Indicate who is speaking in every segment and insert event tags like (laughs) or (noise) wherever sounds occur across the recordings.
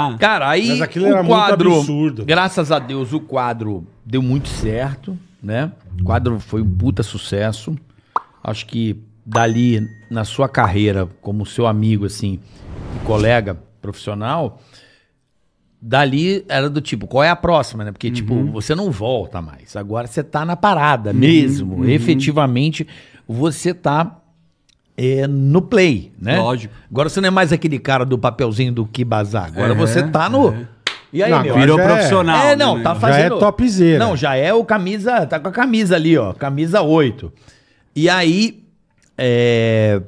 Speaker 1: Ah. Cara, aí Mas aquilo o era quadro, muito absurdo. Graças a Deus, o quadro deu muito certo, né? O quadro foi um puta sucesso. Acho que dali, na sua carreira, como seu amigo, assim, e colega profissional, dali era do tipo, qual é a próxima, né? Porque, uhum. tipo, você não volta mais. Agora você tá na parada uhum, mesmo. Uhum. Efetivamente, você tá é, no play, né? Lógico. Agora você não é mais aquele cara do papelzinho do que bazar. Agora é, você tá no. É.
Speaker 2: E aí, não, meu? Virou é- profissional. É, não, né, tá fazendo. Já é topzera. Não,
Speaker 1: já é o camisa. Tá com a camisa ali, ó. Camisa 8. E aí. É,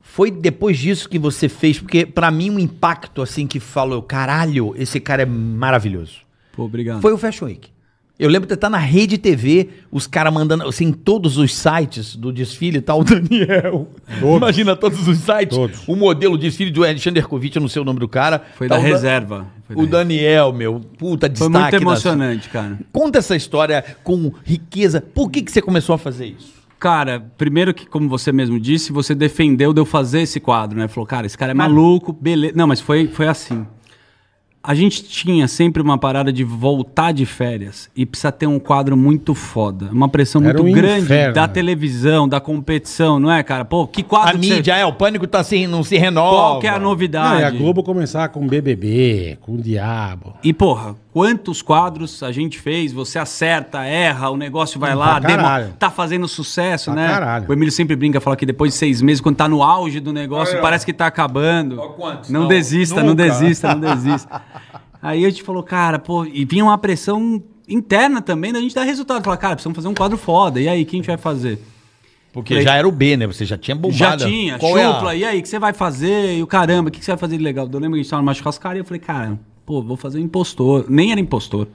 Speaker 1: foi depois disso que você fez, porque para mim um impacto assim que falou, caralho, esse cara é maravilhoso. Pô, obrigado. Foi o Fashion Week. Eu lembro de estar na Rede TV, os caras mandando, assim, todos os sites do desfile tal, tá o (laughs) Daniel. Todos. Imagina todos os sites. Todos. O modelo desfile do Alexander Kovic, eu não sei o nome do cara. Foi tá da reserva. Foi o da Daniel, meu, puta destaque. Foi muito emocionante, cara. Conta essa história com riqueza. Por que, que você começou a fazer isso?
Speaker 2: Cara, primeiro que, como você mesmo disse, você defendeu de eu fazer esse quadro, né? Falou, cara, esse cara é maluco, beleza. Não, mas foi, foi assim. A gente tinha sempre uma parada de voltar de férias e precisa ter um quadro muito foda. Uma pressão muito um grande inferno. da televisão, da competição, não é, cara? Pô, que quadro. A que mídia, você... é, o pânico tá assim, não se renova. Qual que é a novidade? Não, e a Globo começar com BBB, com o Diabo. E, porra, quantos quadros a gente fez, você acerta, erra, o negócio vai hum, lá, demo, tá fazendo sucesso, pra né? Caralho. O Emílio sempre brinca, fala que depois de seis meses, quando tá no auge do negócio, Olha, é. parece que tá acabando. Não, não, desista, não desista, não desista, não (laughs) desista. Aí a gente falou, cara, pô, e vinha uma pressão interna também da gente dar resultado. Falar, cara, precisamos fazer um quadro foda. E aí, quem a gente vai fazer? Porque Falei, já era
Speaker 1: o B, né? Você já tinha bombado. Já tinha, Qual chupla.
Speaker 2: É a... E aí, o que você vai fazer? E o caramba, o que você vai fazer de legal? Eu lembro que a gente tava numa churrascaria. Eu falei, cara, pô, vou fazer um impostor. Nem era impostor.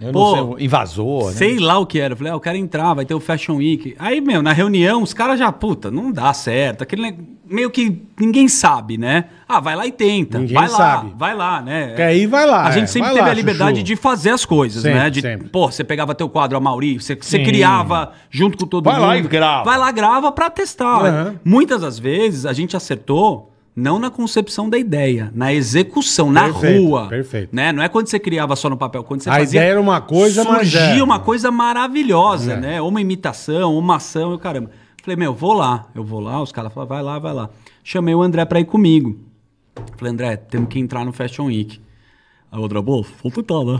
Speaker 2: Eu Pô, não sei, invasor, né? Sei lá o que era. Eu falei, ah, eu quero entrar, vai ter o Fashion Week. Aí, meu, na reunião, os caras já, puta, não dá certo. Aquele meio que ninguém sabe, né? Ah, vai lá e tenta. Ninguém vai sabe. lá, vai lá, né? Que aí vai lá. A gente é, sempre teve lá, a liberdade Chuchu. de fazer as coisas, sempre, né? De, sempre. Pô, você pegava teu quadro, a Mauri, você, você criava junto com todo vai mundo. Vai lá e grava. Vai lá, grava pra testar. Uhum. Muitas das vezes a gente acertou não na concepção da ideia, na execução, na perfeito, rua. Perfeito. Né? Não é quando você criava só no papel, quando você a fazia. ideia era uma coisa, surgia mas era. uma coisa maravilhosa, é. né? Uma imitação, uma ação, eu caramba. Falei, meu, vou lá, eu vou lá, os caras falaram, vai lá, vai lá. Chamei o André para ir comigo. Falei, André, temos que entrar no Fashion Week. Aí o André, bom, vou tentar, né?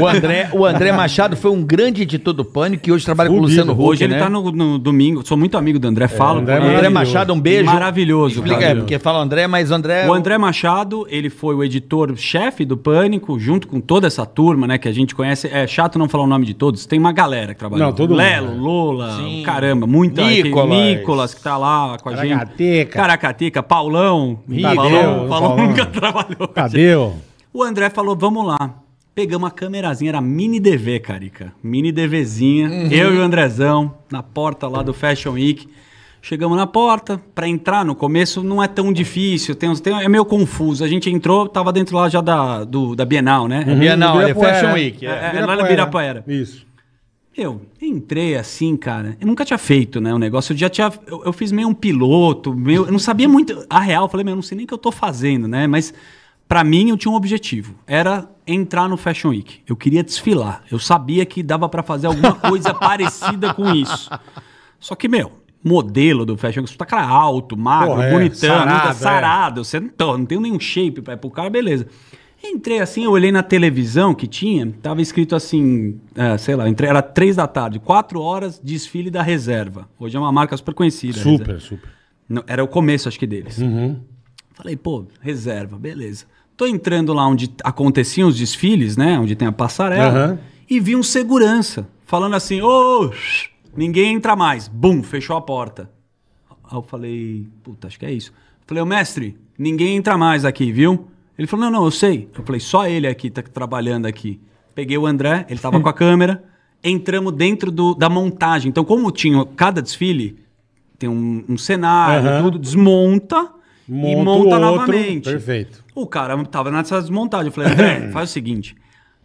Speaker 1: O (laughs) André... o André... o, André, Machado foi um grande editor do Pânico e hoje trabalha Fugido. com o Luciano rocha Hoje né? ele tá
Speaker 2: no, no, domingo, sou muito amigo do André, falo. É, André, André Machado, um beijo. Maravilhoso, Explica, é, porque fala André, mas é o André... O André Machado, ele foi o editor-chefe do Pânico, junto com toda essa turma, né, que a gente conhece. É chato não falar o nome de todos, tem uma galera que trabalha. Não, todo Lelo, mundo. Lola, Sim. caramba, muita... Nicolas. Nicolas, que tá lá com a Caracateca. gente. Caracateca. Caracateca, Paulão. Paulão, Paulão, Paulão
Speaker 1: nunca (laughs) trabalhou. Cadê?
Speaker 2: O André falou: vamos lá. Pegamos a câmerazinha, era mini DV, Carica. Mini DVzinha. Uhum. Eu e o Andrezão, na porta lá do Fashion Week. Chegamos na porta, para entrar no começo não é tão difícil, tem, tem, é meio confuso. A gente entrou, tava dentro lá já da, do, da Bienal, né? Uhum. Bienal, é Fashion Week. É, é, Birapuera. É, é lá na Birapuera. Isso. Eu entrei assim, cara. Eu nunca tinha feito, né? O um negócio. Eu já tinha. Eu, eu, fiz meio um piloto, meio, eu não sabia muito. A real, eu falei, meu, eu não sei nem o que eu tô fazendo, né? Mas para mim eu tinha um objetivo, era entrar no Fashion Week. Eu queria desfilar. Eu sabia que dava para fazer alguma coisa (laughs) parecida com isso. Só que meu, modelo do Fashion Week, você tá cara alto, magro, Pô, é, bonitão, sarado, é. sarado, você não, não tem nenhum shape para pro cara, beleza. Entrei assim, eu olhei na televisão que tinha, tava escrito assim, é, sei lá, entrei, era três da tarde, quatro horas, desfile da reserva. Hoje é uma marca super conhecida. Super, super. era o começo, acho que, deles. Uhum. Falei, pô, reserva, beleza. Tô entrando lá onde aconteciam os desfiles, né? Onde tem a passarela. Uhum. E vi um segurança falando assim: ô, oh, ninguém entra mais. Bum, fechou a porta. Aí eu falei: puta, acho que é isso. falei: ô, mestre, ninguém entra mais aqui, viu? Ele falou: não, não, eu sei. Eu falei: só ele aqui tá trabalhando aqui. Peguei o André, ele tava (laughs) com a câmera. Entramos dentro do, da montagem. Então, como tinha cada desfile, tem um, um cenário, uhum. tudo, desmonta Monta e monta outro, novamente. Perfeito. O cara tava nessa desmontagem. Eu falei, André, (clears throat) faz o seguinte.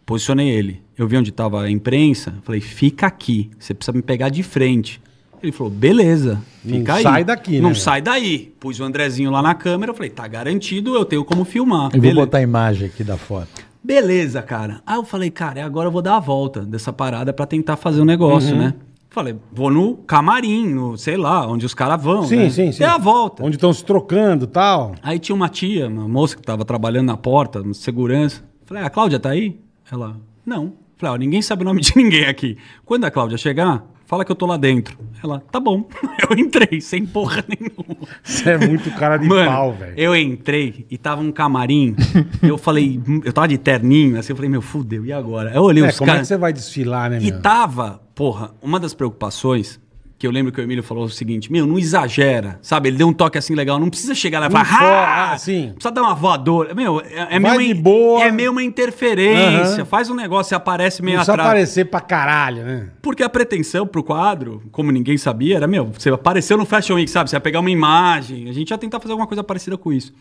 Speaker 2: Posicionei ele. Eu vi onde tava a imprensa. Falei, fica aqui. Você precisa me pegar de frente. Ele falou, beleza, fica não aí. Não sai daqui, né? Não sai daí. Pus o Andrezinho lá na câmera. Eu falei, tá garantido, eu tenho como filmar. Eu beleza. vou botar
Speaker 1: a imagem aqui da foto.
Speaker 2: Beleza, cara. Aí eu falei, cara, agora eu vou dar a volta dessa parada para tentar fazer um negócio, uhum. né? Falei, vou no camarim, no, sei lá, onde os caras vão. Sim, né? sim, sim. É a volta. Onde estão se trocando e tal. Aí tinha uma tia, uma moça que estava trabalhando na porta, no segurança. Falei, a Cláudia tá aí? Ela, não. Falei, ó, ninguém sabe o nome de (laughs) ninguém aqui. Quando a Cláudia chegar, fala que eu tô lá dentro. Ela, tá bom. (laughs) Eu entrei, sem porra nenhuma. Você é muito cara de Mano, pau, velho. Eu entrei e tava um camarim. eu falei, eu tava de terninho, assim, eu falei, meu, fudeu, e agora? Eu olhei é, os caras. Como é cara... é que você vai desfilar, né, meu? E tava Porra, uma das preocupações que eu lembro que o Emílio falou é o seguinte: Meu, não exagera, sabe? Ele deu um toque assim legal, não precisa chegar lá e falar, ah, ah, sim. precisa dar uma voadora. Meu, é, é meio, uma, boa. é meio uma interferência, uhum. faz um negócio e aparece meio atrás. só aparecer pra caralho, né? Porque a pretensão pro quadro, como ninguém sabia, era: Meu, você apareceu no Fashion Week, sabe? Você ia pegar uma imagem, a gente ia tentar fazer alguma coisa parecida com isso.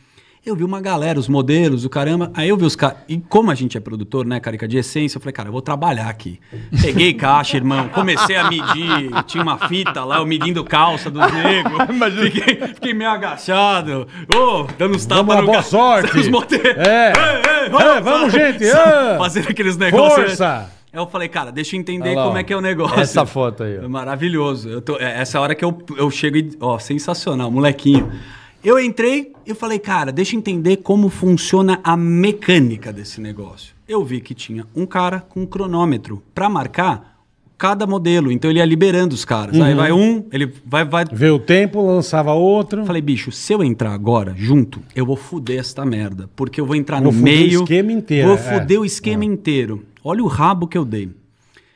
Speaker 2: Eu vi uma galera, os modelos, o caramba. Aí eu vi os caras. E como a gente é produtor, né, carica de essência, eu falei, cara, eu vou trabalhar aqui. Peguei caixa, irmão. Comecei a medir. Tinha uma fita lá, eu medindo calça dos negros. (laughs) Fiquei, fiquei, meio agachado. Ô, oh, dando uns tapas no boa sorte. (laughs) Os É. é vamos, gente. Oh. (laughs) Fazendo aqueles negócios. Força! eu falei, cara, deixa eu entender como é que é o negócio. Essa foto aí. Ó. Maravilhoso. Eu tô, é, essa hora que eu, eu chego e. Ó, sensacional, molequinho. Eu entrei e falei, cara, deixa eu entender como funciona a mecânica desse negócio. Eu vi que tinha um cara com um cronômetro para marcar cada modelo. Então ele ia liberando os caras. Uhum. Aí vai um, ele vai, vai. Vê o tempo, lançava outro. Falei, bicho, se eu entrar agora junto, eu vou fuder esta merda. Porque eu vou entrar vou no meio. Vou o esquema inteiro. Vou é. fuder o é. esquema é. inteiro. Olha o rabo que eu dei.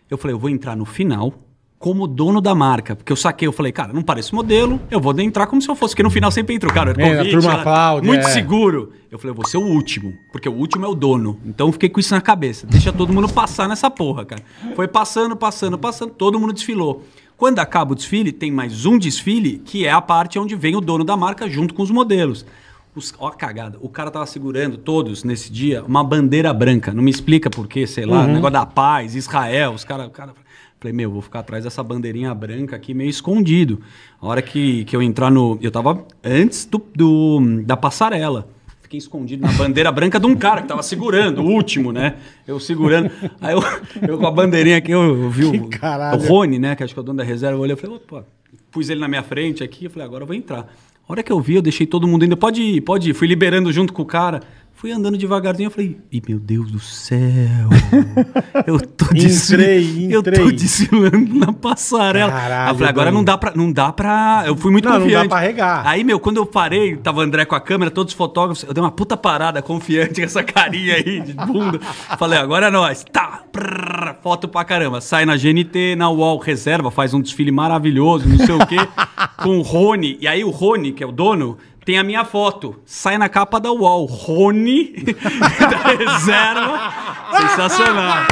Speaker 2: Eu falei, eu vou entrar no final como dono da marca. Porque eu saquei, eu falei, cara, não parece modelo, eu vou entrar como se eu fosse. Porque no final sempre entro, cara, é, é turma muito é. seguro. Eu falei, eu vou ser o último, porque o último é o dono. Então eu fiquei com isso na cabeça. Deixa todo mundo passar nessa porra, cara. Foi passando, passando, passando, todo mundo desfilou. Quando acaba o desfile, tem mais um desfile, que é a parte onde vem o dono da marca junto com os modelos. Os, ó a cagada. O cara tava segurando, todos, nesse dia, uma bandeira branca. Não me explica por quê, sei lá. Uhum. Negócio da paz, Israel, os caras... Cara... Falei, meu, vou ficar atrás dessa bandeirinha branca aqui, meio escondido. A hora que, que eu entrar no... Eu tava antes do, do da passarela fiquei escondido na bandeira branca de um cara que tava segurando, o último, né? Eu segurando. Aí eu, eu com a bandeirinha aqui, eu, eu vi o, o Rony, né? Que acho que é o dono da reserva, eu olhei e falei, opa, pus ele na minha frente aqui, eu falei, agora eu vou entrar. A hora que eu vi, eu deixei todo mundo ainda. Pode ir, pode ir. Fui liberando junto com o cara. Fui andando devagarzinho, eu falei, e meu Deus do céu, (laughs) eu tô, eu tô desfilando na passarela. Caralho, eu falei, agora não dá pra, não dá pra, eu fui muito não, confiante. Não dá pra regar. Aí, meu, quando eu parei, tava André com a câmera, todos os fotógrafos, eu dei uma puta parada confiante com essa carinha aí de bunda. falei, agora é nós, tá, prrr, foto pra caramba. Sai na GNT, na UOL, reserva, faz um desfile maravilhoso, não sei o quê, (laughs) com o Rony. E aí o Rony, que é o dono, tem a minha foto. Sai na capa da UOL. Rony (laughs) da reserva. Sensacional.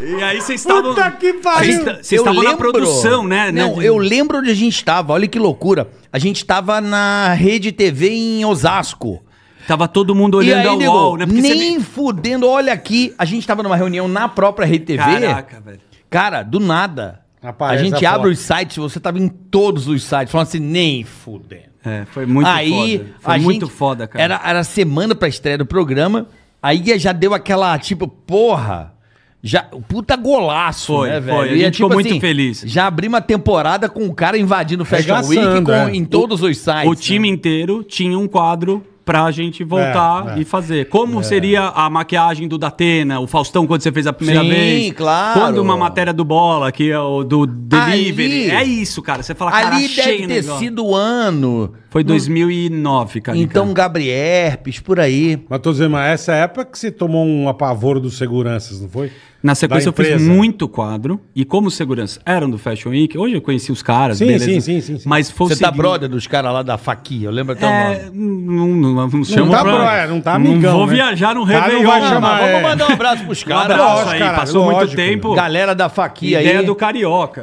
Speaker 2: E aí vocês estavam.
Speaker 1: Puta que pariu! Vocês tá- estavam na produção, né? né Não, né? eu lembro onde a gente estava. Olha que loucura. A gente estava na Rede TV em Osasco. Tava todo mundo olhando a UOL, né? nem você... fudendo, olha aqui. A gente tava numa reunião na própria Rede TV. Caraca, velho. Cara, do nada. Aparece a gente a abre os sites, você tava tá em todos os sites, falando assim, nem fudendo. É, foi muito aí, foda. Foi muito foda, cara. Era, era semana pra estreia do programa, aí já deu aquela, tipo, porra, já, puta golaço, foi, né, velho? Foi. A gente tipo, ficou assim, muito feliz. Já abri uma temporada com o cara invadindo o Fashion Regaçando, Week com, é. em todos
Speaker 2: o, os sites. O time né? inteiro tinha um quadro pra gente é, voltar é, é. e fazer. Como é. seria a maquiagem do Datena, o Faustão quando você fez a primeira Sim, vez? Sim, claro. Quando uma matéria do Bola, que é o do Delivery. Ali, é isso, cara. Você fala, cara, Ali deve ter negócio. sido
Speaker 1: o ano foi 2009, cara. Então, Gabriel por aí. Mas tô dizendo, mas essa época que você tomou um apavoro dos seguranças, não foi? Na sequência, eu fiz
Speaker 2: muito quadro. E como os seguranças eram do Fashion Week, hoje eu conheci os caras, sim, beleza. Sim, sim, sim. sim. Mas foi Você tá brother dos caras lá da faquia, eu lembro até é, o nome. Não, não, não, chama não tá brother, não tá amigão. Não vou né? viajar no Réveillon. Não chamar, não, é. Vamos mandar um abraço pros (laughs) caras. Um abraço aí, cara, passou lógico, muito tempo. Galera da
Speaker 1: faquia aí. Ideia do Carioca.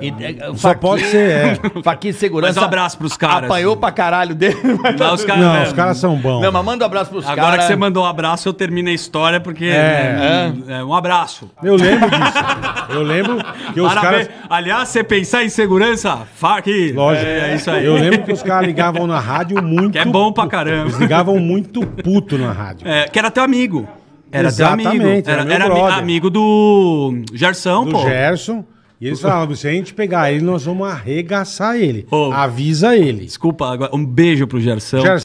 Speaker 1: Só faquia, pode ser, é. (laughs) Faquia segurança. Mas um abraço pros caras. Apanhou assim. pra caralho dele. (laughs) Tá não, os caras não, são bons. Não, mas manda
Speaker 2: um abraço pros caras. Agora que você mandou um abraço, eu termino a história, porque. É. Né, é? é. é, um abraço. Eu lembro disso. Eu lembro que os caras. Aliás, você pensar em segurança, fuck Lógico. É, é, isso aí. Eu lembro que
Speaker 1: os caras ligavam na rádio muito. Que
Speaker 2: é bom pra caramba. Eles ligavam muito puto na rádio. É, que era teu amigo.
Speaker 1: Era Exatamente, teu amigo. Era, era, era
Speaker 2: amigo do Gerson, do pô. Gerson. E eles falavam, se a gente pegar
Speaker 1: ele, nós vamos arregaçar ele. Avisa
Speaker 2: ele. Desculpa, um beijo pro Gerson. Gerson